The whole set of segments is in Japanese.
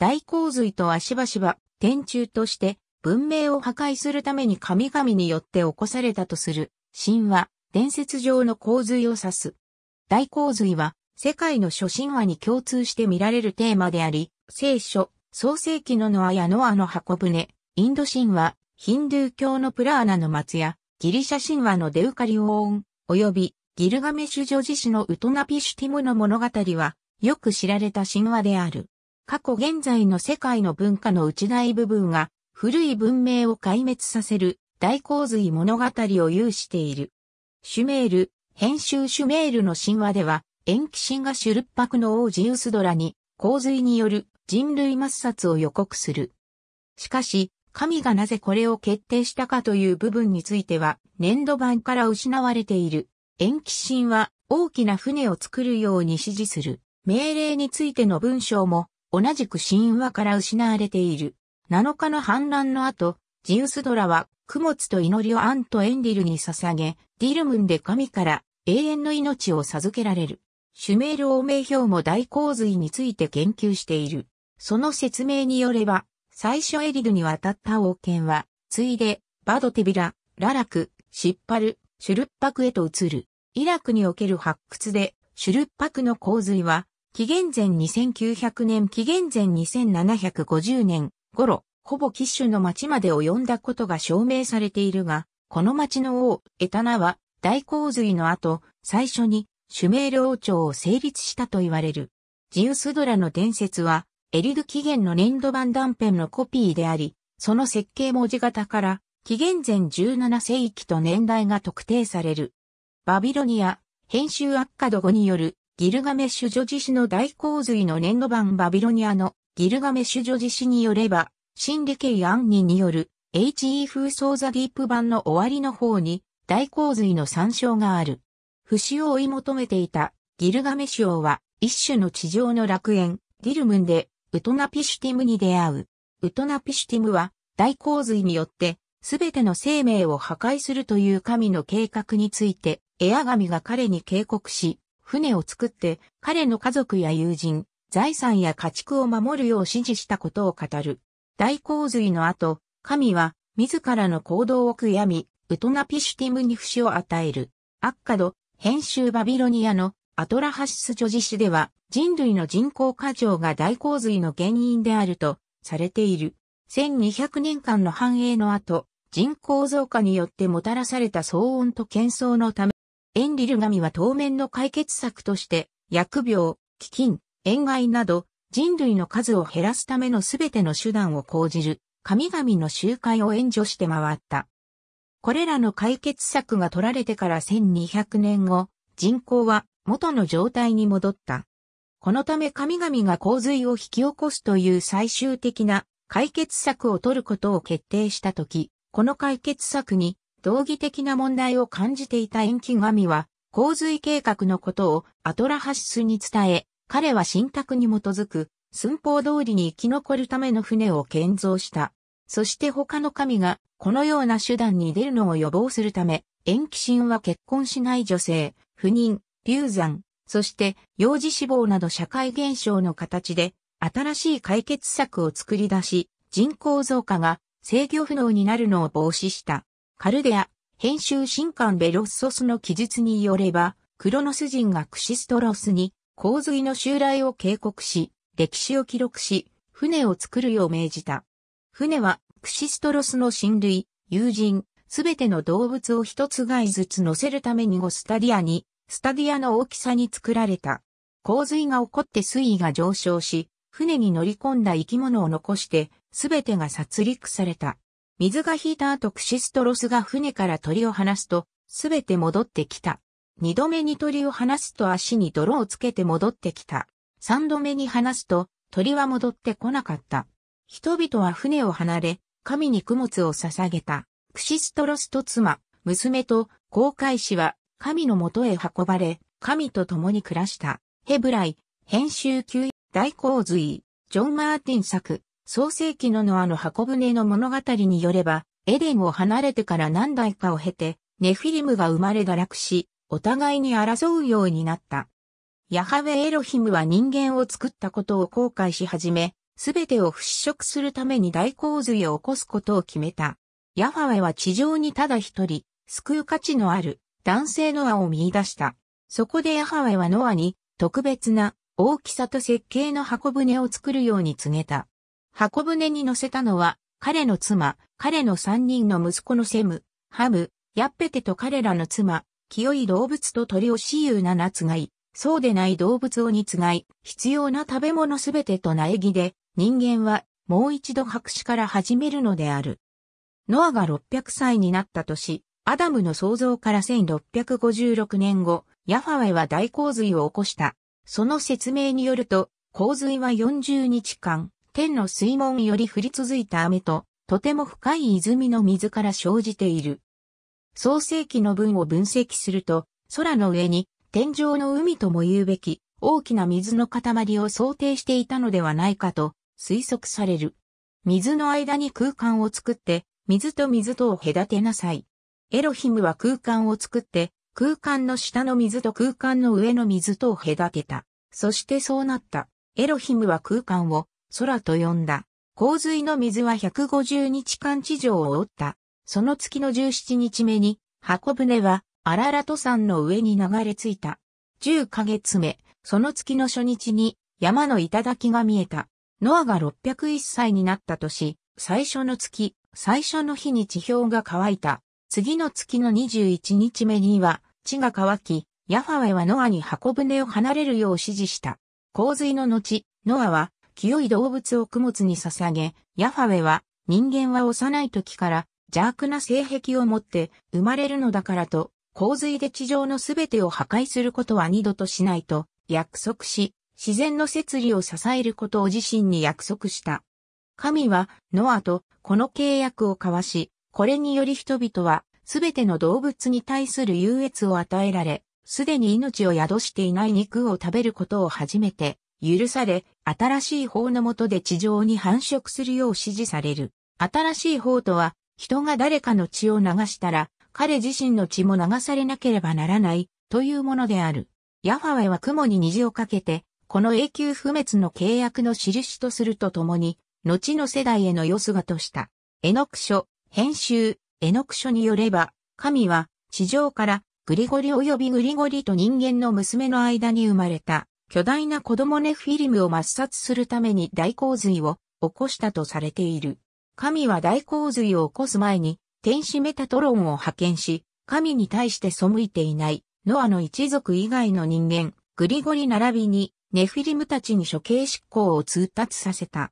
大洪水とはしばしば、天柱として文明を破壊するために神々によって起こされたとする神話、伝説上の洪水を指す。大洪水は世界の諸神話に共通して見られるテーマであり、聖書、創世記のノアやノアの箱舟、インド神話、ヒンドゥー教のプラーナの松や、ギリシャ神話のデウカリオーン、及びギルガメシュ女子詩のウトナピシュティムの物語は、よく知られた神話である。過去現在の世界の文化の内大部分が古い文明を壊滅させる大洪水物語を有している。シュメール、編集シュメールの神話では、延期神がシュルッパクの王ジウスドラに洪水による人類抹殺を予告する。しかし、神がなぜこれを決定したかという部分については、粘土板から失われている。延期神は大きな船を作るように指示する。命令についての文章も同じく神話から失われている。7日の反乱の後、ジウスドラは、供物と祈りをアンとエンリルに捧げ、ディルムンで神から永遠の命を授けられる。シュメール王名表も大洪水について研究している。その説明によれば、最初エリルに渡った王権は、ついで、バドテビラ、ララク、シッパル、シュルッパクへと移る。イラクにおける発掘で、シュルッパクの洪水は、紀元前2900年、紀元前2750年頃、ほぼキッシュの町まで及んだことが証明されているが、この町の王、エタナは、大洪水の後、最初に、シュメール王朝を成立したと言われる。ジウスドラの伝説は、エリド紀元の粘土版断片のコピーであり、その設計文字型から、紀元前17世紀と年代が特定される。バビロニア、編集アッカド語によるギルガメッシュ女子史の大洪水の年度版バビロニアのギルガメッシュ女子史によれば、シンリケイ・アンニによる H.E. 風葬ザディープ版の終わりの方に大洪水の参照がある。不死を追い求めていたギルガメシュ王は一種の地上の楽園ギルムンでウトナピシュティムに出会う。ウトナピシュティムは大洪水によってすべての生命を破壊するという神の計画についてエア神が彼に警告し、船を作って彼の家族や友人、財産や家畜を守るよう指示したことを語る。大洪水の後、神は自らの行動を悔やみ、ウトナピシュティムに不死を与える。アッカド、編集バビロニアのアトラハシス女子誌では人類の人口過剰が大洪水の原因であるとされている。1200年間の繁栄の後、人口増加によってもたらされた騒音と喧騒のためエンリル神は当面の解決策として、疫病、飢饉、塩害など、人類の数を減らすためのすべての手段を講じる、神々の集会を援助して回った。これらの解決策が取られてから1200年後、人口は元の状態に戻った。このため神々が洪水を引き起こすという最終的な解決策を取ることを決定したとき、この解決策に道義的な問題を感じていた延期神は、洪水計画のことをアトラハシスに伝え、彼は信託に基づく、寸法通りに生き残るための船を建造した。そして他の神がこのような手段に出るのを予防するため、延期神は結婚しない女性、不妊、流産、そして幼児死亡など社会現象の形で新しい解決策を作り出し、人口増加が制御不能になるのを防止した。カルデア、編集新刊ベロッソスの記述によれば、クロノス人がクシストロスに洪水の襲来を警告し、歴史を記録し、船を作るよう命じた。船は、クシストロスの親類、友人、すべての動物を一つ貝ずつ乗せるためにゴスタディアに、スタディアの大きさに作られた。洪水が起こって水位が上昇し、船に乗り込んだ生き物を残して、すべてが殺戮された。水が引いた後クシストロスが船から鳥を離すと、すべて戻ってきた。二度目に鳥を離すと足に泥をつけて戻ってきた。三度目に離すと、鳥は戻ってこなかった。人々は船を離れ、神に供物を捧げた。クシストロスと妻、娘と航海士は神のもとへ運ばれ、神と共に暮らした。ヘブライ、編集級大洪水、ジョン・マーティン作。創世記のノアの箱舟の物語によれば、エデンを離れてから何代かを経て、ネフィリムが生まれ堕落し、お互いに争うようになった。ヤハウェエロヒムは人間を作ったことを後悔し始め、すべてを払拭するために大洪水を起こすことを決めた。ヤハウェは地上にただ一人、救う価値のある男性ノアを見出した。そこでヤハウェはノアに特別な大きさと設計の箱舟を作るように告げた。箱舟に乗せたのは、彼の妻、彼の三人の息子のセム、ハム、ヤッペテと彼らの妻、清い動物と鳥を私有ななつがい、そうでない動物をにつがい、必要な食べ物すべてと苗木で、人間はもう一度白紙から始めるのである。ノアが600歳になった年、アダムの創造から1656年後、ヤファウェは大洪水を起こした。その説明によると、洪水は40日間、天の水門より降り続いた雨と、とても深い泉の水から生じている。創世記の文を分析すると、空の上に天井の海とも言うべき大きな水の塊を想定していたのではないかと推測される。水の間に空間を作って、水と水とを隔てなさい。エロヒムは空間を作って、空間の下の水と空間の上の水とを隔てた。そしてそうなった。エロヒムは空間を空と呼んだ。洪水の水は150日間地上を覆った。その月の17日目に、箱舟はアララト山の上に流れ着いた。10ヶ月目、その月の初日に山の頂が見えた。ノアが601歳になった年、最初の月、最初の日に地表が乾いた。次の月の21日目には、地が乾き、ヤファウェはノアに箱舟を離れるよう指示した。洪水の後、ノアは清い動物を供物に捧げ、ヤファウェは、人間は幼い時から邪悪な性癖を持って生まれるのだからと、洪水で地上のすべてを破壊することは二度としないと約束し、自然の摂理を支えることを自身に約束した。神はノアとこの契約を交わし、これにより人々はすべての動物に対する優越を与えられ、すでに命を宿していない肉を食べることを初めて許され、新しい法の下で地上に繁殖するよう指示される。新しい法とは、人が誰かの血を流したら、彼自身の血も流されなければならない、というものである。ヤファウェは雲に虹をかけて、この永久不滅の契約の印とするとともに、後の世代への世姿とした。エノク書、編集、エノク書によれば、神は、地上から、グリゴリ及びグリゴリと人間の娘の間に生まれた。巨大な子供ネフィリムを抹殺するために大洪水を起こしたとされている。神は大洪水を起こす前に、天使メタトロンを派遣し、神に対して背いていない、ノアの一族以外の人間、グリゴリ並びに、ネフィリムたちに処刑執行を通達させた。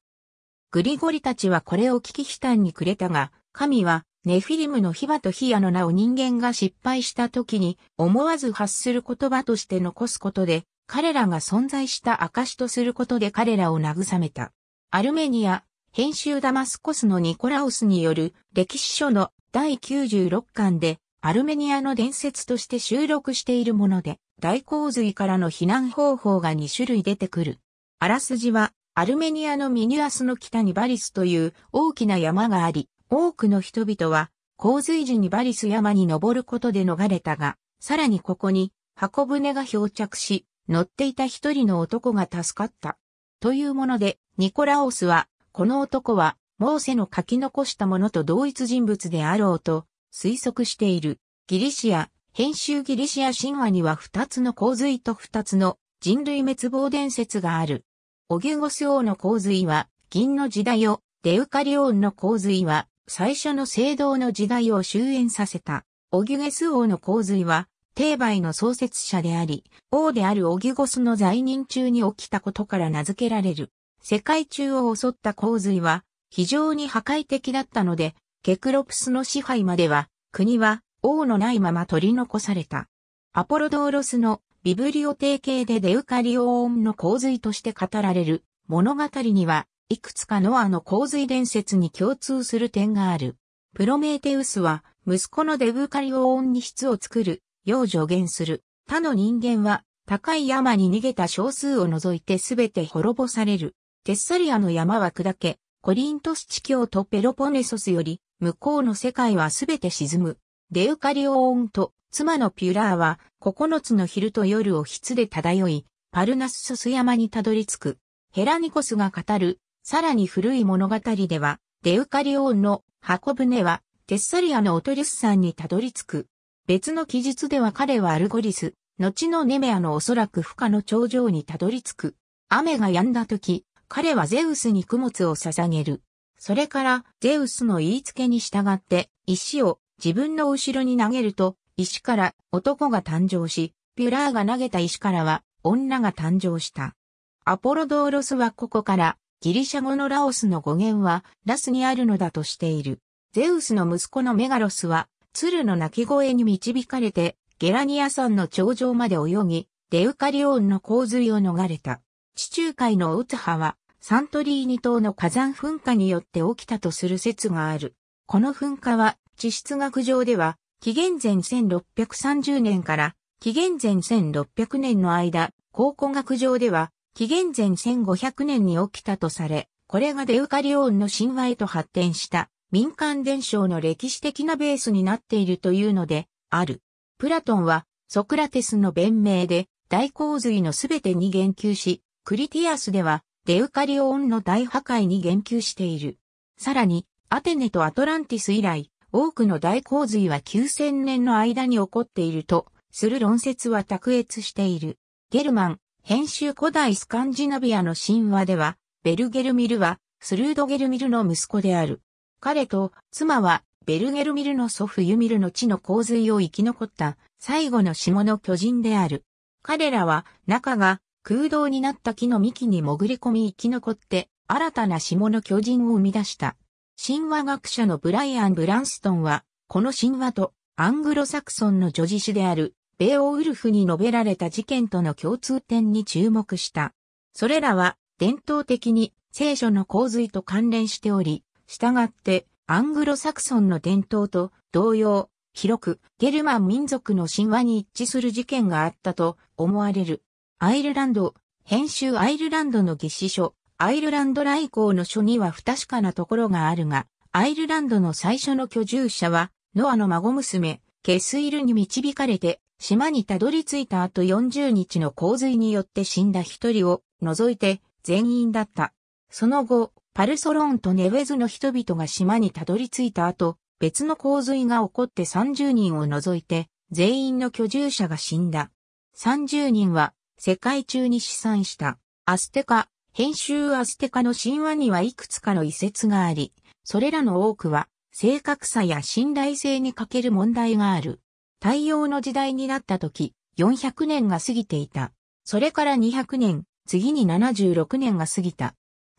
グリゴリたちはこれを危機悲嘆にくれたが、神は、ネフィリムのヒバとヒアの名を人間が失敗した時に、思わず発する言葉として残すことで、彼らが存在した証とすることで彼らを慰めた。アルメニア、編集ダマスコスのニコラオスによる歴史書の第96巻でアルメニアの伝説として収録しているもので、大洪水からの避難方法が2種類出てくる。あらすじは、アルメニアのミニュアスの北にバリスという大きな山があり、多くの人々は洪水時にバリス山に登ることで逃れたが、さらにここに箱舟が漂着し、乗っていた一人の男が助かった。というもので、ニコラオスは、この男は、モーセの書き残したものと同一人物であろうと推測している。ギリシア、編集ギリシア神話には二つの洪水と二つの人類滅亡伝説がある。オギュゴス王の洪水は銀の時代を、デウカリオンの洪水は最初の聖堂の時代を終焉させた。オギュゲス王の洪水は定売の創設者であり、王であるオギゴスの在任中に起きたことから名付けられる。世界中を襲った洪水は非常に破壊的だったので、ケクロプスの支配までは国は王のないまま取り残された。アポロドーロスのビブリオ提携でデウカリオーンの洪水として語られる物語には、いくつかノアの洪水伝説に共通する点がある。プロメーテウスは、息子のデブカリオーンに質を作る要助言する。他の人間は、高い山に逃げた少数を除いてすべて滅ぼされる。テッサリアの山は砕け、コリントス地境とペロポネソスより、向こうの世界はすべて沈む。デウカリオーンと妻のピュラーは9つの昼と夜を筆で漂い、パルナスソス山にたどり着く。ヘラニコスが語る、さらに古い物語では、デウカリオーンの箱舟はテッサリアのオトリス山にたどり着く。別の記述では彼はアルゴリス、後のネメアのおそらく負荷の頂上にたどり着く。雨が止んだ時、彼はゼウスに供物を捧げる。それから、ゼウスの言いつけに従って、石を自分の後ろに投げると、石から男が誕生し、ピュラーが投げた石からは女が誕生した。アポロドーロスはここから、ギリシャ語のラオスの語源はラスにあるのだとしている。ゼウスの息子のメガロスは鶴の鳴き声に導かれて、ゲラニア山の頂上まで泳ぎ、デウカリオンの洪水を逃れた。地中海のオツハは、サントリーニ島の火山噴火によって起きたとする説がある。この噴火は、地質学上では、紀元前1630年から紀元前1600年の間、考古学上では、紀元前1500年に起きたとされ、これがデウカリオンの神話へと発展した。民間伝承の歴史的なベースになっているというので、ある。プラトンは、ソクラテスの弁明で、大洪水のすべてに言及し、クリティアスでは、デウカリオンの大破壊に言及している。さらに、アテネとアトランティス以来、多くの大洪水は9000年の間に起こっていると、する論説は卓越している。ゲルマン、編集古代スカンジナビアの神話では、ベルゲルミルは、スルードゲルミルの息子である。彼と妻はベルゲルミルの祖父ユミルの地の洪水を生き残った最後の下の巨人である。彼らは中が空洞になった木の幹に潜り込み生き残って新たな下の巨人を生み出した。神話学者のブライアン・ブランストンは、この神話とアングロサクソンの叙事詩であるベオウルフに述べられた事件との共通点に注目した。それらは伝統的に聖書の洪水と関連しており、従って、アングロサクソンの伝統と同様、広くゲルマン民族の神話に一致する事件があったと思われる。アイルランド、編集アイルランドの技師書、アイルランド来航の書には不確かなところがあるが、アイルランドの最初の居住者は、ノアの孫娘、ケスイルに導かれて、島にたどり着いた後40日の洪水によって死んだ一人を除いて全員だった。その後、パルソロンとネウェズの人々が島にたどり着いた後、別の洪水が起こって30人を除いて、全員の居住者が死んだ。30人は世界中に死産した。アステカ、編集アステカの神話にはいくつかの遺説があり、それらの多くは正確さや信頼性に欠ける問題がある。太陽の時代になった時、400年が過ぎていた。それから200年、次に76年が過ぎた。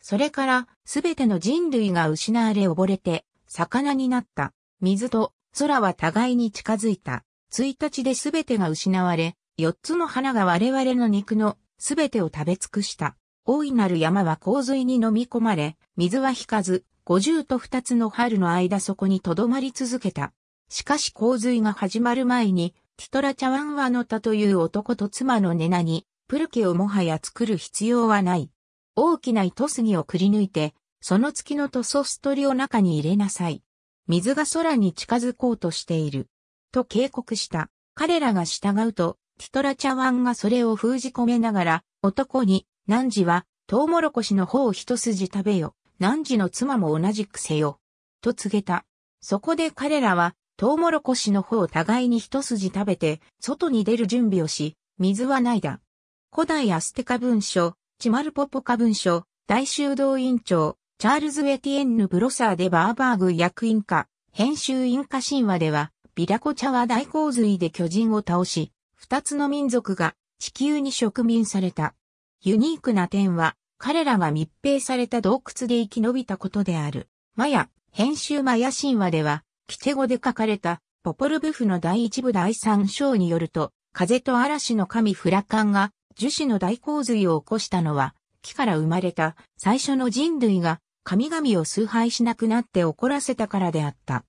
それからすべての人類が失われ溺れて、魚になった。水と空は互いに近づいた。1日で全てが失われ、4つの花が我々の肉の全てを食べ尽くした。大いなる山は洪水に飲み込まれ、水は引かず、50と2つの春の間そこに留まり続けた。しかし洪水が始まる前に、ティトラ・チャワンワノタという男と妻のネナに、プルケをもはや作る必要はない。大きな糸杉をくり抜いて、その月の塗装ストリを中に入れなさい。水が空に近づこうとしている。と警告した。彼らが従うと、ティトラ茶碗がそれを封じ込めながら、男に、何時は、トウモロコシの方を一筋食べよ。何時の妻も同じくせよ。と告げた。そこで彼らは、トウモロコシの方を互いに一筋食べて、外に出る準備をし、水はないだ。古代アステカ文書、チマルポポカ文書、大修道院長、チャールズ・エティエンヌ・ブロサーでバーバーグ役員家、編集員家神話では、ビラコチャは大洪水で巨人を倒し、二つの民族が地球に植民された。ユニークな点は、彼らが密閉された洞窟で生き延びたことである。マヤ、編集マヤ神話では、キテ語で書かれた、ポポルブフの第一部第三章によると、風と嵐の神フラカンが、樹脂の大洪水を起こしたのは、木から生まれた最初の人類が神々を崇拝しなくなって怒らせたからであった。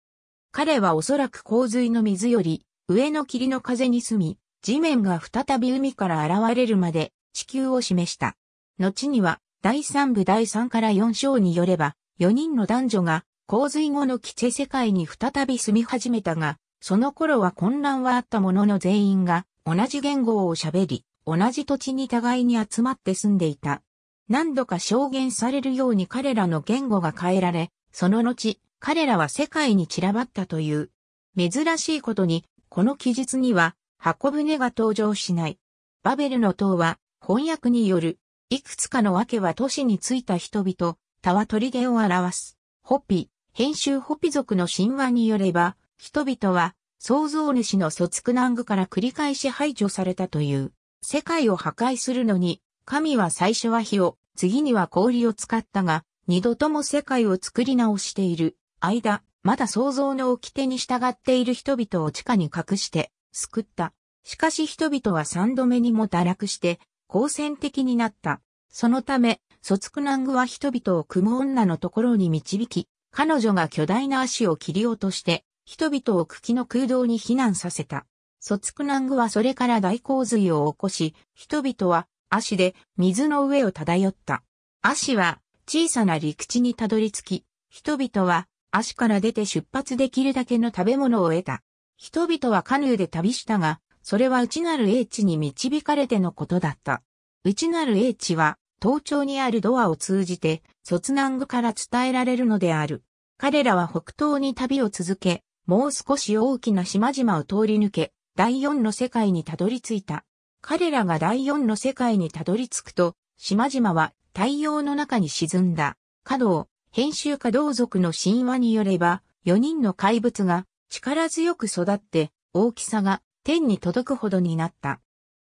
彼はおそらく洪水の水より上の霧の風に住み、地面が再び海から現れるまで地球を示した。後には第3部第3から4章によれば、4人の男女が洪水後の基地世界に再び住み始めたが、その頃は混乱はあったものの全員が同じ言語を喋り、同じ土地に互いに集まって住んでいた。何度か証言されるように彼らの言語が変えられ、その後、彼らは世界に散らばったという。珍しいことに、この記述には、箱舟が登場しない。バベルの塔は、翻訳による、いくつかの訳は都市に着いた人々、タワトリデを表す。ホピ、編集ホピ族の神話によれば、人々は、創造主の卒区南部から繰り返し排除されたという。世界を破壊するのに、神は最初は火を、次には氷を使ったが、二度とも世界を作り直している間、まだ創造の掟に従っている人々を地下に隠して救った。しかし人々は三度目にも堕落して、好戦的になった。そのため、ソツクナングは人々を組む女のところに導き、彼女が巨大な足を切り落として、人々を茎の空洞に避難させた。卒南ナはそれから大洪水を起こし、人々は足で水の上を漂った。足は小さな陸地にたどり着き、人々は足から出て出発できるだけの食べ物を得た。人々はカヌーで旅したが、それは内なる英知に導かれてのことだった。内なる英知は、東京にあるドアを通じて、卒南具から伝えられるのである。彼らは北東に旅を続け、もう少し大きな島々を通り抜け、第四の世界にたどり着いた。彼らが第四の世界にたどり着くと、島々は太陽の中に沈んだ。稼働、編集家同族の神話によれば、四人の怪物が力強く育って大きさが天に届くほどになった。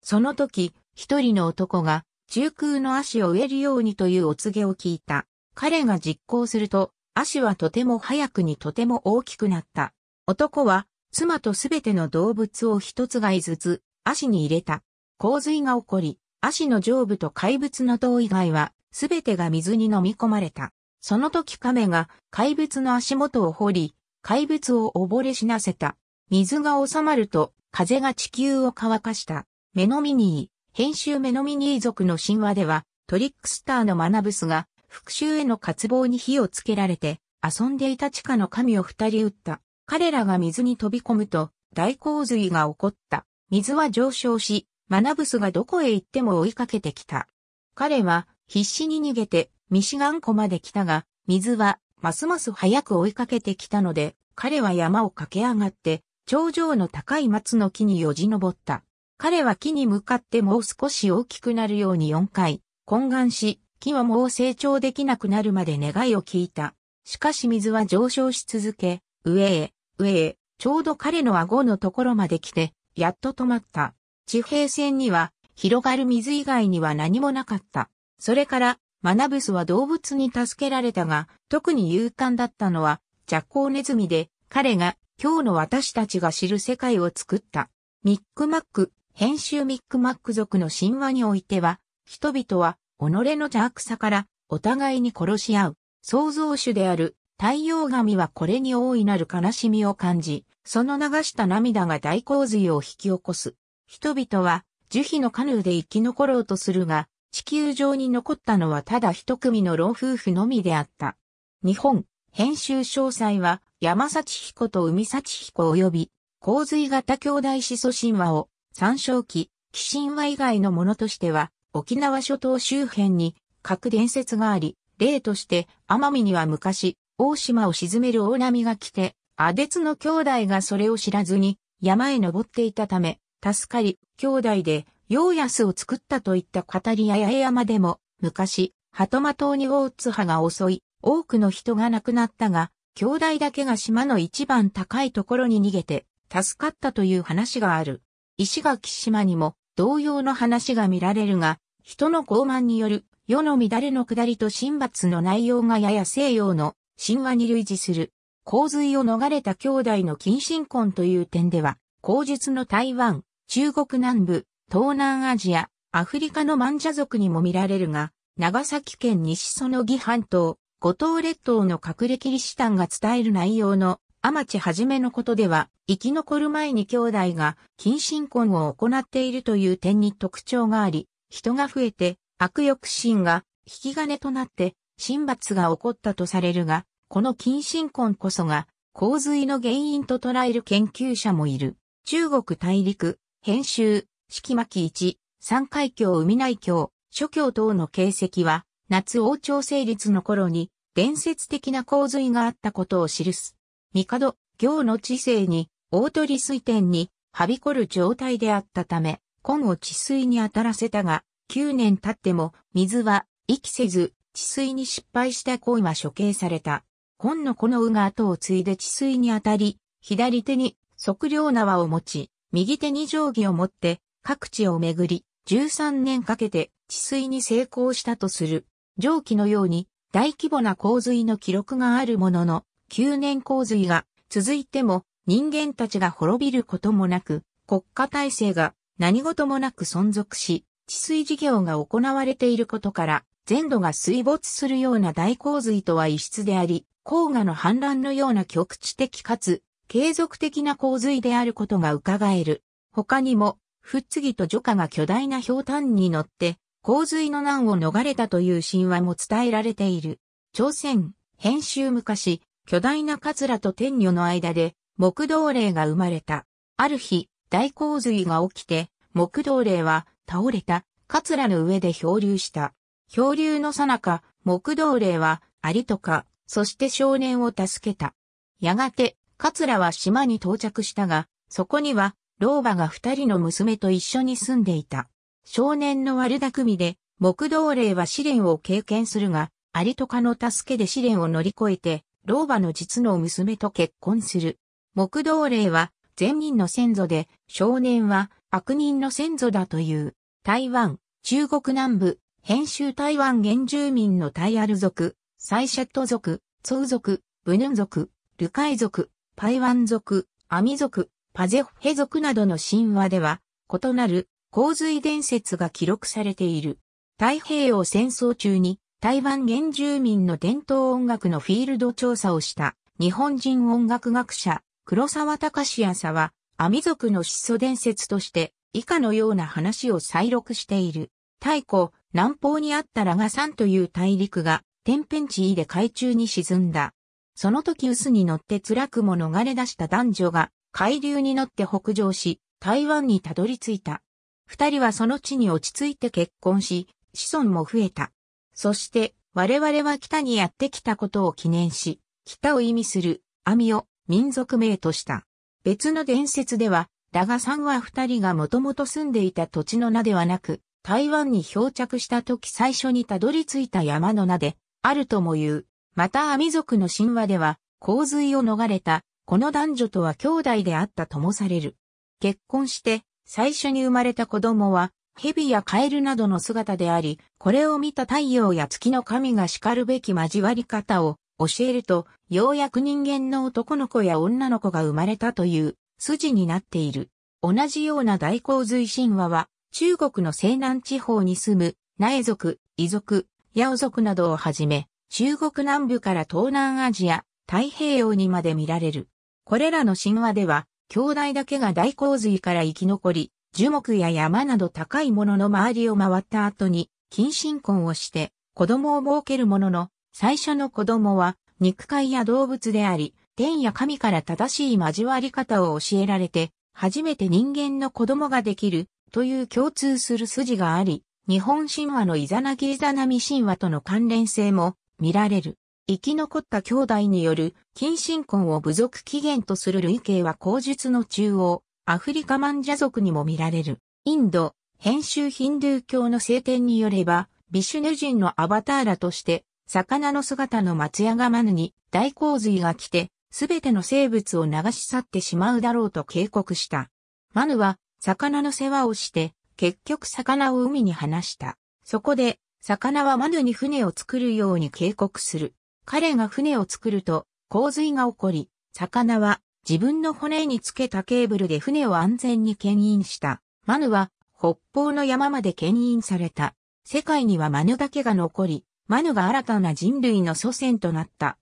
その時、一人の男が中空の足を植えるようにというお告げを聞いた。彼が実行すると、足はとても早くにとても大きくなった。男は妻とすべての動物を一つがいずつ、足に入れた。洪水が起こり、足の上部と怪物の頭以外は、すべてが水に飲み込まれた。その時亀が怪物の足元を掘り、怪物を溺れ死なせた。水が収まると、風が地球を乾かした。メノミニー、編集メノミニー族の神話では、トリックスターのマナブスが、復讐への渇望に火をつけられて、遊んでいた地下の神を二人撃った。彼らが水に飛び込むと、大洪水が起こった。水は上昇し、マナブスがどこへ行っても追いかけてきた。彼は必死に逃げてミシガン湖まで来たが、水はますます早く追いかけてきたので、彼は山を駆け上がって、頂上の高い松の木によじ登った。彼は木に向かってもう少し大きくなるように4回、懇願し、木はもう成長できなくなるまで願いを聞いた。しかし水は上昇し続け、上へ、上へ、ちょうど彼の顎のところまで来て、やっと止まった。地平線には、広がる水以外には何もなかった。それから、マナブスは動物に助けられたが、特に勇敢だったのは、ジャコウネズミで、彼が、今日の私たちが知る世界を作った。ミックマック、編集ミックマック族の神話においては、人々は、己の邪悪さから、お互いに殺し合う。創造主である太陽神はこれに大いなる悲しみを感じ、その流した涙が大洪水を引き起こす。人々は、樹皮のカヌーで生き残ろうとするが、地球上に残ったのはただ一組の老夫婦のみであった。日本、編集詳細は、山幸彦と海幸彦及び、洪水型兄弟始祖神話を、参照記、寄神話以外のものとしては、沖縄諸島周辺に、各伝説があり、例として、奄美には昔、大島を沈める大波が来て、アデツの兄弟がそれを知らずに山へ登っていたため、助かり、兄弟で、ヨ安を作ったといった語りや八重山でも、昔、鳩間島に大津波が襲い、多くの人が亡くなったが、兄弟だけが島の一番高いところに逃げて、助かったという話がある。石垣島にも同様の話が見られるが、人の傲慢による世の乱れの下りと神罰の内容がやや西洋の神話に類似する、洪水を逃れた兄弟の近親婚という点では、口述の台湾、中国南部、東南アジア、アフリカのマンジャ族にも見られるが、長崎県西園木半島、五島列島の隠れキリシタンが伝える内容の天地はじめのことでは、生き残る前に兄弟が近親婚を行っているという点に特徴があり、人が増えて悪欲心が引き金となって、神罰が起こったとされるが、この近親婚こそが洪水の原因と捉える研究者もいる。中国大陸、編集、四季巻一、三海峡海内峡、諸峡等の形跡は、夏王朝成立の頃に伝説的な洪水があったことを記す。帝、行の知性に、大鳥水天に、はびこる状態であったため、今を治水に当たらせたが、9年経っても水は息せず治水に失敗した行為は処刑された。今野この宇が後を継いで治水にあたり、左手に測量縄を持ち、右手に定規を持って各地を巡り、13年かけて治水に成功したとする。上記のように大規模な洪水の記録があるものの、9年洪水が続いても人間たちが滅びることもなく、国家体制が何事もなく存続し、治水事業が行われていることから、全土が水没するような大洪水とは異質であり、黄河の氾濫のような局地的かつ継続的な洪水であることが伺える。他にも、ふっつぎと除ョが巨大な氷炭に乗って、洪水の難を逃れたという神話も伝えられている。朝鮮、編集昔、巨大なカツラと天女の間で、木道霊が生まれた。ある日、大洪水が起きて、木道霊は倒れた、カツラの上で漂流した。漂流のさなか、木道霊は、アリとか、そして少年を助けた。やがて、桂は島に到着したが、そこには、老婆が二人の娘と一緒に住んでいた。少年の悪巧みで、木道霊は試練を経験するが、りとかの助けで試練を乗り越えて、老婆の実の娘と結婚する。木道霊は、善人の先祖で、少年は悪人の先祖だという。台湾、中国南部、編集台湾原住民のタイアル族、サイシェット族、ツウ族、ブヌン族、ルカイ族、パイワン族、アミ族、パゼフヘ族などの神話では、異なる洪水伝説が記録されている。太平洋戦争中に台湾原住民の伝統音楽のフィールド調査をした日本人音楽学者黒沢隆康はアミ族の始祖伝説として以下のような話を再録している。太古、南方にあったラガ山という大陸が天変地異で海中に沈んだ。その時薄に乗って辛くも逃れ出した男女が海流に乗って北上し、台湾にたどり着いた。二人はその地に落ち着いて結婚し、子孫も増えた。そして、我々は北にやってきたことを記念し、北を意味する、網を民族名とした。別の伝説では、ラガさんは二人がもともと住んでいた土地の名ではなく、台湾に漂着した時最初にたどり着いた山の名で、あるとも言う。またアミ族の神話では、洪水を逃れた、この男女とは兄弟であったともされる。結婚して、最初に生まれた子供は、蛇やカエルなどの姿であり、これを見た太陽や月の神が叱るべき交わり方を教えると、ようやく人間の男の子や女の子が生まれたという筋になっている。同じような大洪水神話は、中国の西南地方に住む、苗族、遺族、ヤオ族などをはじめ、中国南部から東南アジア、太平洋にまで見られる。これらの神話では、兄弟だけが大洪水から生き残り、樹木や山など高いものの周りを回った後に、近親婚をして子供を設けるものの、最初の子供は肉塊や動物であり、天や神から正しい交わり方を教えられて、初めて人間の子供ができるという共通する筋があり、日本神話のイザナギイザナミ神話との関連性も見られる。生き残った兄弟による近親婚を部族起源とする類型は口述の中央、アフリカマンジャ族にも見られる。インド、編集ヒンドゥー教の聖典によれば、ビシュヌ人のアバターラとして、魚の姿の松屋がマヌに大洪水が来て、すべての生物を流し去ってしまうだろうと警告した。マヌは、魚の世話をして、結局魚を海に放した。そこで、魚はマヌに船を作るように警告する。彼が船を作ると、洪水が起こり、魚は自分の骨につけたケーブルで船を安全に牽引した。マヌは北方の山まで牽引された。世界にはマヌだけが残り、マヌが新たな人類の祖先となった。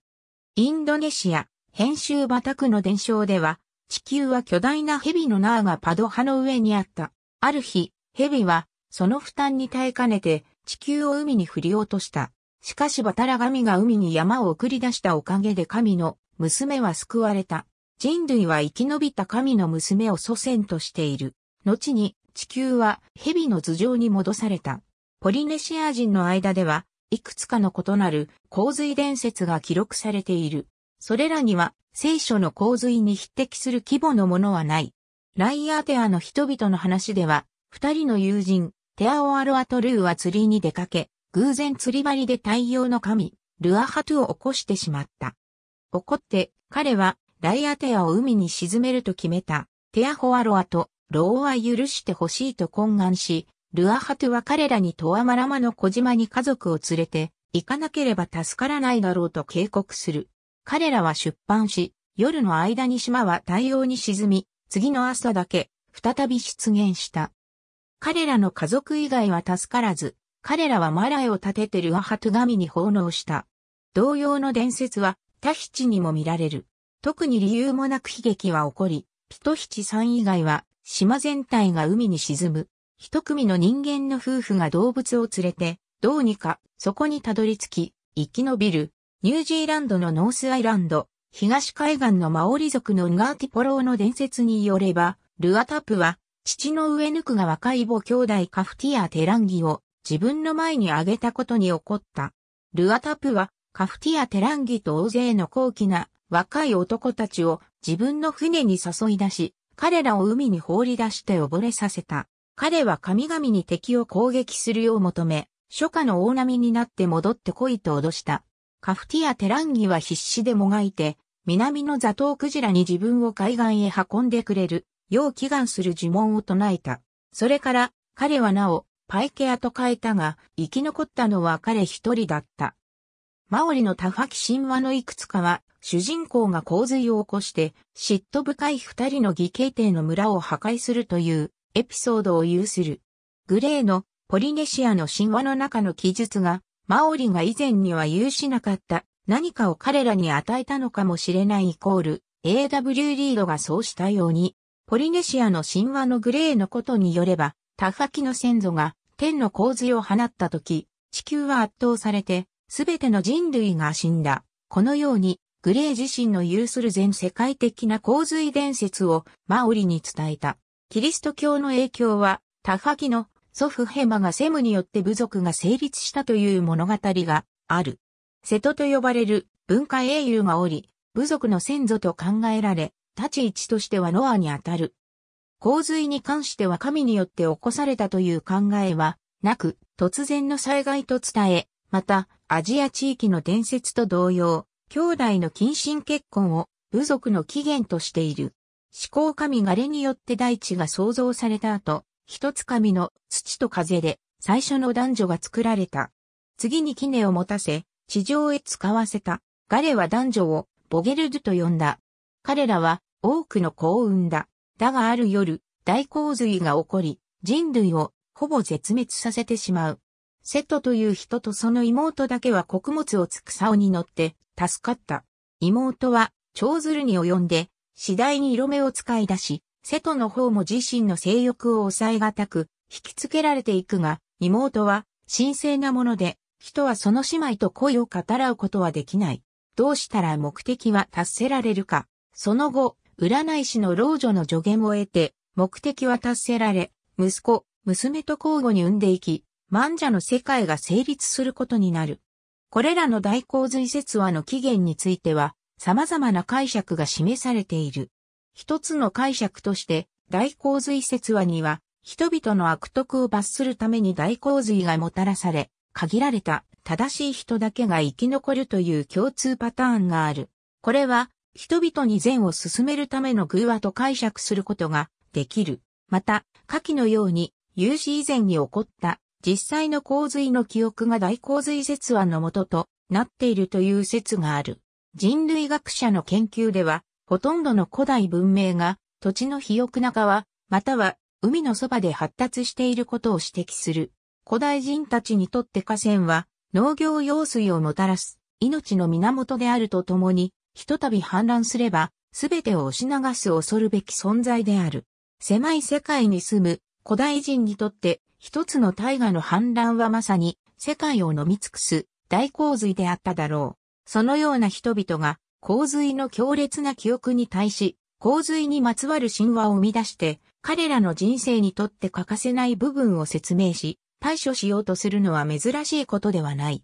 インドネシア、編集バタクの伝承では、地球は巨大な蛇の縄がパド派の上にあった。ある日、蛇は、その負担に耐えかねて、地球を海に振り落とした。しかしバタラ神が海に山を送り出したおかげで神の娘は救われた。人類は生き延びた神の娘を祖先としている。後に地球は蛇の頭上に戻された。ポリネシア人の間では、いくつかの異なる洪水伝説が記録されている。それらには聖書の洪水に匹敵する規模のものはない。ライアーテアの人々の話では、二人の友人、テアオアロアとルーは釣りに出かけ、偶然釣り針で太陽の神、ルアハトゥを起こしてしまった。怒って、彼は、ライアテアを海に沈めると決めた、テアホアロアと、ローは許してほしいと懇願し、ルアハトゥは彼らにトアマラマの小島に家族を連れて、行かなければ助からないだろうと警告する。彼らは出版し、夜の間に島は太陽に沈み、次の朝だけ、再び出現した。彼らの家族以外は助からず、彼らはマライを立ててルアハトガミに奉納した。同様の伝説は、タヒチにも見られる。特に理由もなく悲劇は起こり、ピトヒチさん以外は、島全体が海に沈む。一組の人間の夫婦が動物を連れて、どうにかそこにたどり着き、生き延びる。ニュージーランドのノースアイランド、東海岸のマオリ族のンガーティポローの伝説によれば、ルアタプは父の上抜くが若い母兄弟カフティア・テランギを自分の前に挙げたことに怒った。ルアタプはカフティア・テランギと大勢の高貴な若い男たちを自分の船に誘い出し、彼らを海に放り出して溺れさせた。彼は神々に敵を攻撃するよう求め、初夏の大波になって戻ってこいと脅した。カフティア・テランギは必死でもがいて、南のザトウクジラに自分を海岸へ運んでくれる要祈願する呪文を唱えた。それから、彼はなお、パイケアと変えたが、生き残ったのは彼一人だった。マオリのタファキ神話のいくつかは、主人公が洪水を起こして、嫉妬深い二人の義兄弟の村を破壊するというエピソードを有する。グレーのポリネシアの神話の中の記述が、マオリが以前には有しなかった何かを彼らに与えたのかもしれないイコール、AW リードがそうしたように、ポリネシアの神話のグレーのことによれば、タファキの先祖が天の洪水を放った時、地球は圧倒されて、すべての人類が死んだ。このように、グレー自身の有する全世界的な洪水伝説をマオリに伝えた。キリスト教の影響は、タファキの祖父ヘマがセムによって部族が成立したという物語がある。瀬戸と呼ばれる文化英雄がおり、部族の先祖と考えられ、立ち位置としてはノアにあたる。洪水に関しては神によって起こされたという考えは、なく、突然の災害と伝え、また、アジア地域の伝説と同様、兄弟の近親結婚を部族の起源としている。思考神がれによって大地が創造された後、一つ神の土と風で最初の男女が作られた。次にキを持たせ、地上へ使わせた。ガレは男女をボゲルドと呼んだ。彼らは多くの子をんだ。だがある夜、大洪水が起こり、人類をほぼ絶滅させてしまう。セトという人とその妹だけは穀物をつく竿に乗って助かった。妹は蝶ずるに及んで次第に色目を使い出し、瀬戸の方も自身の性欲を抑えがたく引きつけられていくが、妹は神聖なもので、人はその姉妹と恋を語らうことはできない。どうしたら目的は達せられるか。その後、占い師の老女の助言を得て、目的は達せられ、息子、娘と交互に産んでいき、万者の世界が成立することになる。これらの大洪水説話の起源については、様々な解釈が示されている。一つの解釈として、大洪水説話には、人々の悪徳を罰するために大洪水がもたらされ、限られた正しい人だけが生き残るという共通パターンがある。これは人々に善を進めるための偶話と解釈することができる。また、下記のように、有事以前に起こった実際の洪水の記憶が大洪水説話のもととなっているという説がある。人類学者の研究では、ほとんどの古代文明が土地の肥沃な川、または海のそばで発達していることを指摘する。古代人たちにとって河川は農業用水をもたらす命の源であるとともにひとたび氾濫すれば、すべてを押し流す恐るべき存在である。狭い世界に住む古代人にとって、一つの大河の氾濫はまさに、世界を飲み尽くす大洪水であっただろう。そのような人々が、洪水の強烈な記憶に対し、洪水にまつわる神話を生み出して、彼らの人生にとって欠かせない部分を説明し、対処しようとするのは珍しいことではない。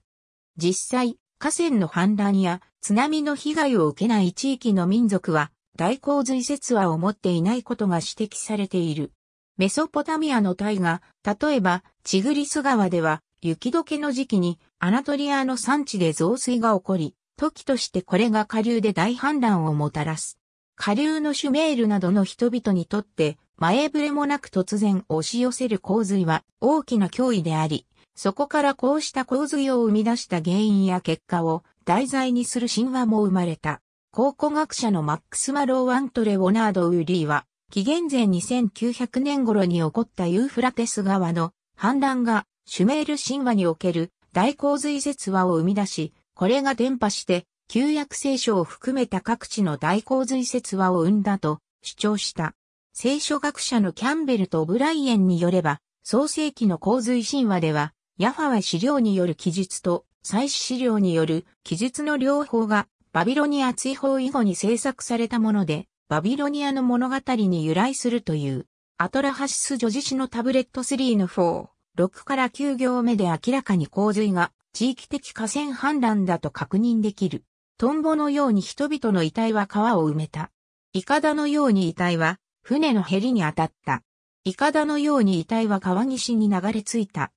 実際、河川の氾濫や津波の被害を受けない地域の民族は大洪水説話を持っていないことが指摘されている。メソポタミアの大河、例えばチグリス川では雪解けの時期にアナトリアの産地で増水が起こり、時としてこれが下流で大氾濫をもたらす。下流のシュメールなどの人々にとって前触れもなく突然押し寄せる洪水は大きな脅威であり、そこからこうした洪水を生み出した原因や結果を題材にする神話も生まれた。考古学者のマックス・マロー・アントレ・オナード・ウーリーは、紀元前2900年頃に起こったユーフラテス川の氾濫がシュメール神話における大洪水説話を生み出し、これが伝播して旧約聖書を含めた各地の大洪水説話を生んだと主張した。聖書学者のキャンベルとオブライエンによれば、創世紀の洪水神話では、ヤファは資料による記述と祭祀資料による記述の両方がバビロニア追放以後に制作されたもので、バビロニアの物語に由来するという、アトラハシス女子史のタブレット3の4、6から9行目で明らかに洪水が地域的河川氾濫だと確認できる。トンボのように人々の遺体は川を埋めた。イカダのように遺体は船のヘリに当たった。イカダのように遺体は川岸に流れ着いた。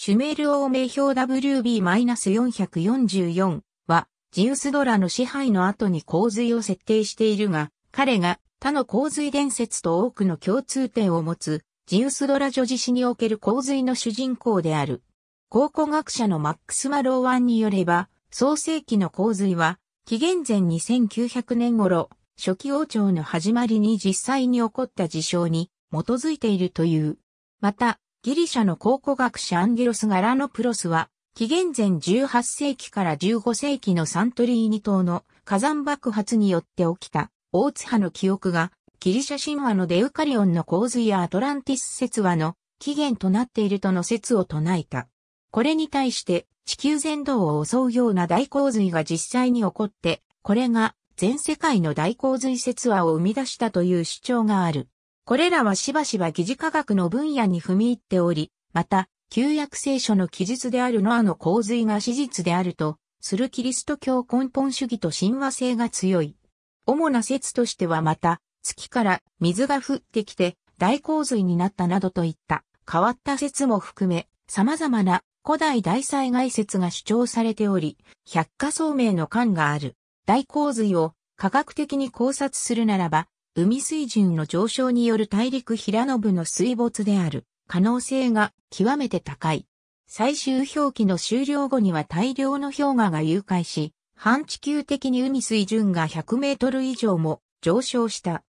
シュメール王名表 WB-444 は、ジウスドラの支配の後に洪水を設定しているが、彼が他の洪水伝説と多くの共通点を持つ、ジウスドラ女子史における洪水の主人公である。考古学者のマックス・マローワンによれば、創世紀の洪水は、紀元前2900年頃、初期王朝の始まりに実際に起こった事象に基づいているという。また、ギリシャの考古学者アンギロス・ガラノプロスは、紀元前18世紀から15世紀のサントリーニ島の火山爆発によって起きた大津波の記憶がギリシャ神話のデウカリオンの洪水やアトランティス説話の起源となっているとの説を唱えた。これに対して地球全土を襲うような大洪水が実際に起こって、これが全世界の大洪水説話を生み出したという主張がある。これらはしばしば疑似科学の分野に踏み入っており、また、旧約聖書の記述であるノアの洪水が史実であると、するキリスト教根本主義と親和性が強い。主な説としてはまた、月から水が降ってきて大洪水になったなどといった変わった説も含め、様々な古代大災害説が主張されており、百科聡明の感がある。大洪水を科学的に考察するならば、海水準の上昇による大陸平野部の水没である可能性が極めて高い。最終氷期の終了後には大量の氷河が融解し、半地球的に海水準が100メートル以上も上昇した。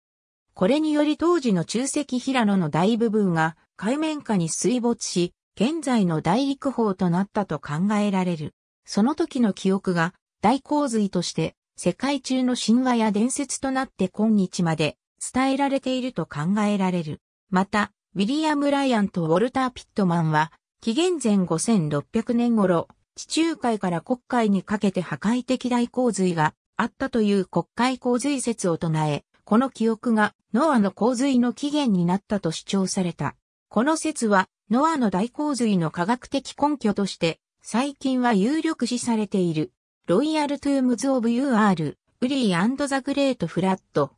これにより当時の中石平野の大部分が海面下に水没し、現在の大陸法となったと考えられる。その時の記憶が大洪水として世界中の神話や伝説となって今日まで伝えられていると考えられる。また、ウィリアム・ライアンとウォルター・ピットマンは、紀元前5600年頃、地中海から国海にかけて破壊的大洪水があったという国海洪水説を唱え、この記憶がノアの洪水の起源になったと主張された。この説は、ノアの大洪水の科学的根拠として、最近は有力視されている。ロイヤル・トゥームズ・オブ・ユー・アール、ウリーザ・グレート・フラット。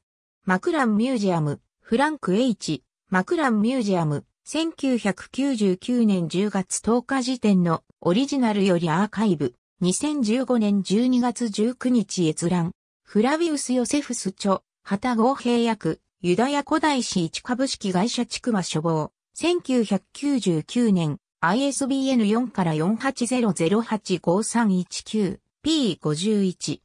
マクラン・ミュージアム、フランク・ H、マクラン・ミュージアム、1999年10月10日時点のオリジナルよりアーカイブ、2015年12月19日閲覧、フラビウス・ヨセフス著、旗合併役、ユダヤ古代史一株式会社チクマ処方、1999年、ISBN4 から480085319 P51。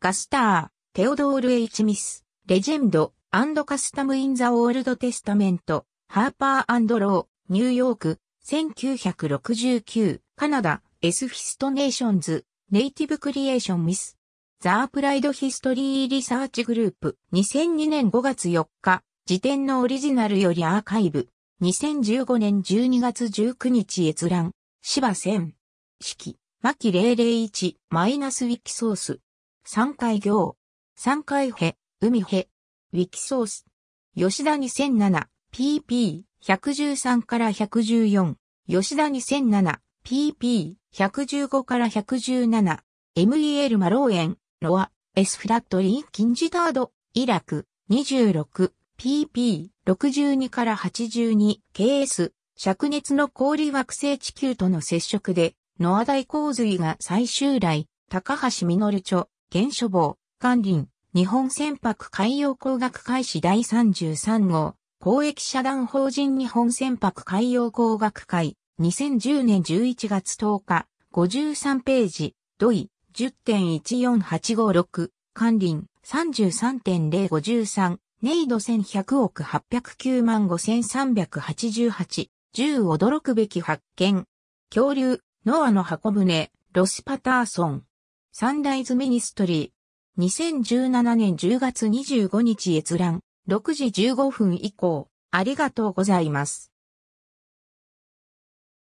ガスター、テオドール・エイチ・ミス、レジェンド、アンドカスタム・イン・ザ・オールド・テスタメント、ハーパーロー、ニューヨーク、1969、カナダ、エスフィストネーションズ、ネイティブクリエーションミス、ザプライドヒストリーリサーチグループ、2002年5月4日、辞典のオリジナルよりアーカイブ、2015年12月19日閲覧、芝千、式。マキ001、マイナスウィキソース。3回行。3回へ、海へ。ウィキソース。吉田2007、pp、113から114。吉田2007、pp、115から117。MEL マローエン、ロア、S フラットリン、金タード、イラク、26、pp、62から82、KS、灼熱の氷惑星地球との接触で、ノア大洪水が最終来、高橋みの実著、原書房、管林、日本船舶海洋工学会史第33号、公益社団法人日本船舶海洋工学会、2010年11月10日、53ページ、土井、10.14856、管林、33.053、ネイド1100億809万5388、10驚くべき発見。恐竜、ノアの箱舟、ロス・パターソン。サンライズ・ミニストリー。2017年10月25日閲覧、6時15分以降、ありがとうございます。